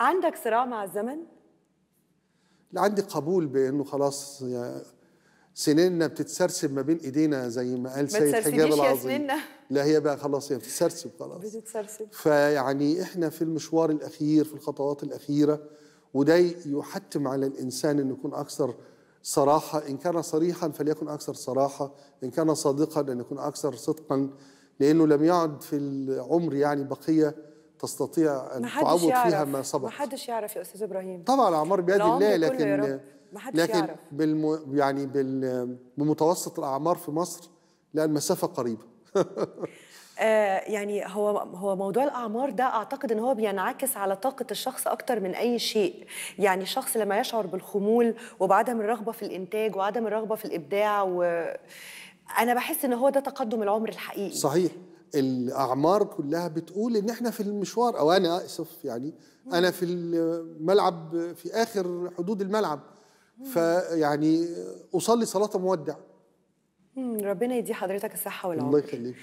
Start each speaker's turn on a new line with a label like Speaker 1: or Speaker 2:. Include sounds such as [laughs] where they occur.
Speaker 1: عندك صراع مع الزمن؟
Speaker 2: لا عندي قبول بانه خلاص سنيننا بتتسرسب ما بين ايدينا زي ما قال سيد حجاب العظيم لا هي بقى خلاص هي بتتسرسب خلاص
Speaker 3: بتتسرسب
Speaker 2: فيعني احنا في المشوار الاخير في الخطوات الاخيره وده يحتم على الانسان انه يكون اكثر صراحه ان كان صريحا فليكن اكثر صراحه ان كان صادقا ان يكون اكثر صدقا لانه لم يعد في العمر يعني بقيه تستطيع ان تعوض فيها ما سبق ما
Speaker 4: حدش يعرف يا استاذ ابراهيم طبعا الاعمار بيد الله لكن لكن يعرف.
Speaker 2: بالم... يعني بال... بمتوسط الاعمار في مصر لا المسافه قريبه [laughs]
Speaker 1: آه يعني هو هو موضوع الاعمار ده اعتقد ان هو بينعكس على طاقه الشخص اكتر من اي شيء يعني الشخص لما يشعر بالخمول وبعدم الرغبه في الانتاج وعدم الرغبه في الابداع و انا بحس ان هو ده تقدم العمر الحقيقي صحيح
Speaker 2: الاعمار كلها بتقول ان احنا في المشوار او انا اسف يعني انا في الملعب في اخر حدود الملعب فيعني اصلي صلاه مودع
Speaker 1: ربنا يدي حضرتك الصحه والعمر الله
Speaker 2: يخليك